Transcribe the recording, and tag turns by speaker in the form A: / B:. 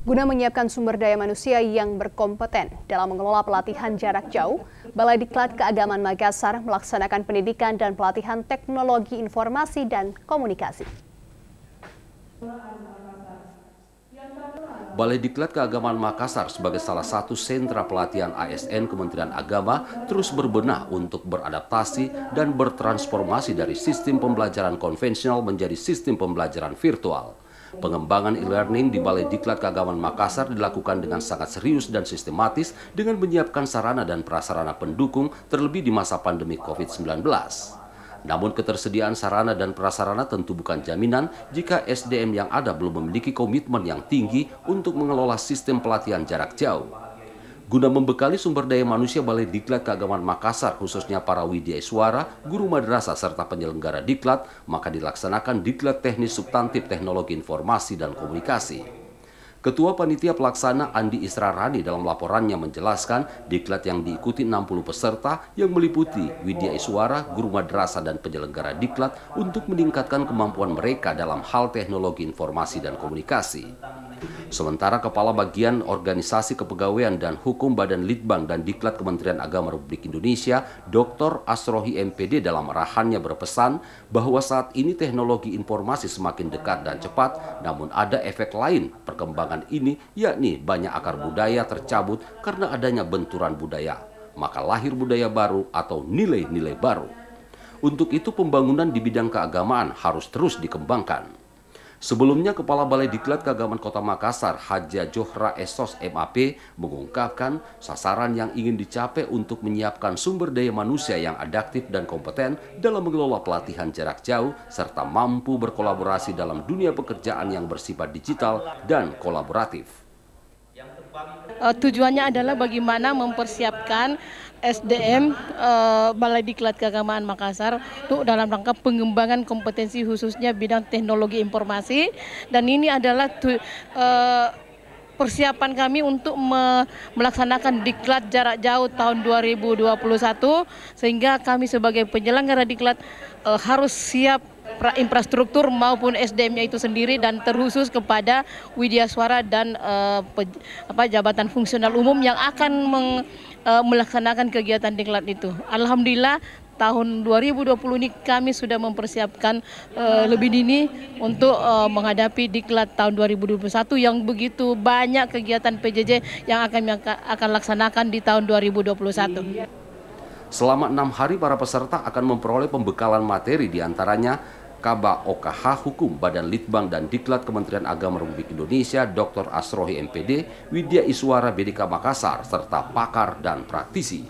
A: Guna menyiapkan sumber daya manusia yang berkompeten dalam mengelola pelatihan jarak jauh, Balai Diklat Keagamaan Makassar melaksanakan pendidikan dan pelatihan teknologi informasi dan komunikasi.
B: Balai Diklat Keagamaan Makassar sebagai salah satu sentra pelatihan ASN Kementerian Agama terus berbenah untuk beradaptasi dan bertransformasi dari sistem pembelajaran konvensional menjadi sistem pembelajaran virtual. Pengembangan e-learning di Balai Diklat Keagamaan Makassar dilakukan dengan sangat serius dan sistematis dengan menyiapkan sarana dan prasarana pendukung terlebih di masa pandemi COVID-19. Namun ketersediaan sarana dan prasarana tentu bukan jaminan jika SDM yang ada belum memiliki komitmen yang tinggi untuk mengelola sistem pelatihan jarak jauh. Guna membekali sumber daya manusia Balai Diklat Keagamaan Makassar, khususnya para widya suara, guru madrasah, serta penyelenggara diklat, maka dilaksanakan Diklat Teknis Subtantif Teknologi Informasi dan Komunikasi. Ketua Panitia Pelaksana Andi Rani dalam laporannya menjelaskan diklat yang diikuti 60 peserta yang meliputi Widya Iswara, guru madrasa dan penyelenggara diklat untuk meningkatkan kemampuan mereka dalam hal teknologi informasi dan komunikasi. Sementara Kepala Bagian Organisasi Kepegawaian dan Hukum Badan Litbang dan Diklat Kementerian Agama Republik Indonesia, Dr. Asrohi MPD dalam arahannya berpesan bahwa saat ini teknologi informasi semakin dekat dan cepat, namun ada efek lain perkembangan ini yakni banyak akar budaya tercabut karena adanya benturan budaya. Maka lahir budaya baru atau nilai-nilai baru. Untuk itu pembangunan di bidang keagamaan harus terus dikembangkan. Sebelumnya, Kepala Balai Diklat Keagamaan Kota Makassar, Haja Johra Esos MAP, mengungkapkan sasaran yang ingin dicapai untuk menyiapkan sumber daya manusia yang adaptif dan kompeten dalam mengelola pelatihan jarak jauh, serta mampu berkolaborasi dalam dunia pekerjaan yang bersifat digital dan kolaboratif.
A: Eh, tujuannya adalah bagaimana mempersiapkan SDM uh, eh, Balai Diklat Keagamaan Makassar itu dalam rangka pengembangan kompetensi khususnya bidang teknologi informasi dan ini adalah tu, uh, persiapan kami untuk me melaksanakan diklat jarak jauh tahun 2021 sehingga kami sebagai penyelenggara diklat uh, harus siap infrastruktur maupun SDM-nya itu sendiri dan terkhusus kepada Widya Suara dan uh, pe, apa, jabatan fungsional umum yang akan meng, uh, melaksanakan kegiatan diklat itu. Alhamdulillah tahun 2020 ini kami sudah mempersiapkan uh, lebih dini untuk uh, menghadapi diklat tahun 2021 yang begitu banyak kegiatan PJJ yang akan akan laksanakan di tahun 2021.
B: Selama enam hari para peserta akan memperoleh pembekalan materi diantaranya Kaba OKH Hukum Badan Litbang dan Diklat Kementerian Agama Republik Indonesia Dr. Asrohi MPD, Widya Iswara BDK Makassar, serta pakar dan praktisi.